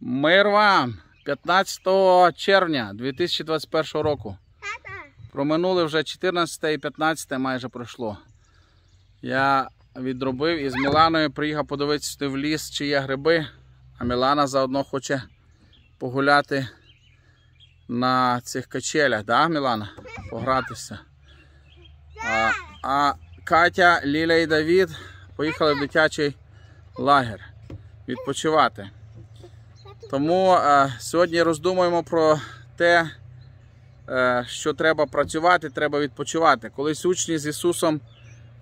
Мир вам! 15 червня 2021 року. Проминули вже 14 і 15 майже пройшло. Я відробив і з Міланою приїхав подивитися в ліс, чи є гриби, а Мілана заодно хоче погуляти на цих качелях, да, Мілана? Погратися. А, а Катя, Ліля і Давід поїхали в дитячий лагер відпочивати. Тому е, сьогодні роздумуємо про те, е, що треба працювати, треба відпочивати. Колись учні з Ісусом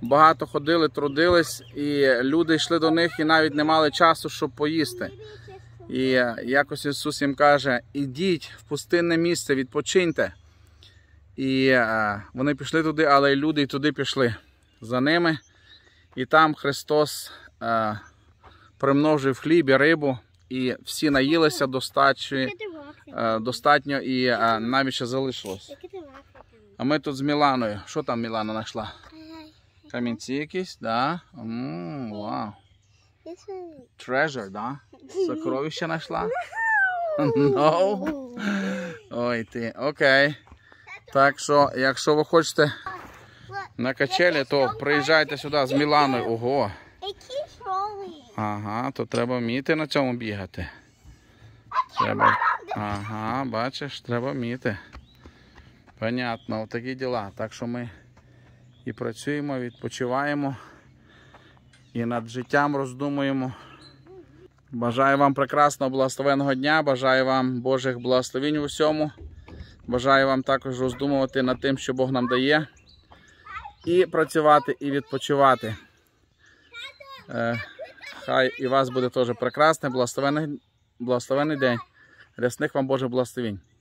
багато ходили, трудились, і люди йшли до них і навіть не мали часу, щоб поїсти. І е, якось Ісус їм каже: ідіть в пустинне місце, відпочиньте. І е, вони пішли туди, але і люди і туди пішли за ними. І там Христос е, примножив хліб і рибу і всі наїлися достачі, е, достатньо і е, навіть ще залишилось. А ми тут з Міланою. Що там Мілана знайшла? Камінці якісь, да? М вау. Treasure, да? Сокровище знайшла? No. Ну. Ой ти, окей. Так що, якщо ви хочете на качелі, то приїжджайте сюди з Міланою. Ого. Ага, то треба вміти на цьому бігати. Треба. Ага, бачиш, треба вміти. Понятно, отакі діла. Так що ми і працюємо, відпочиваємо і над життям роздумуємо. Бажаю вам прекрасного благословенного дня, бажаю вам Божих благословень в усьому. Бажаю вам також роздумувати над тим, що Бог нам дає. І працювати, і відпочивати. Е, Хай і вас буде теж прекрасний, благословений, благословений день. Рясних вам Боже благословінь.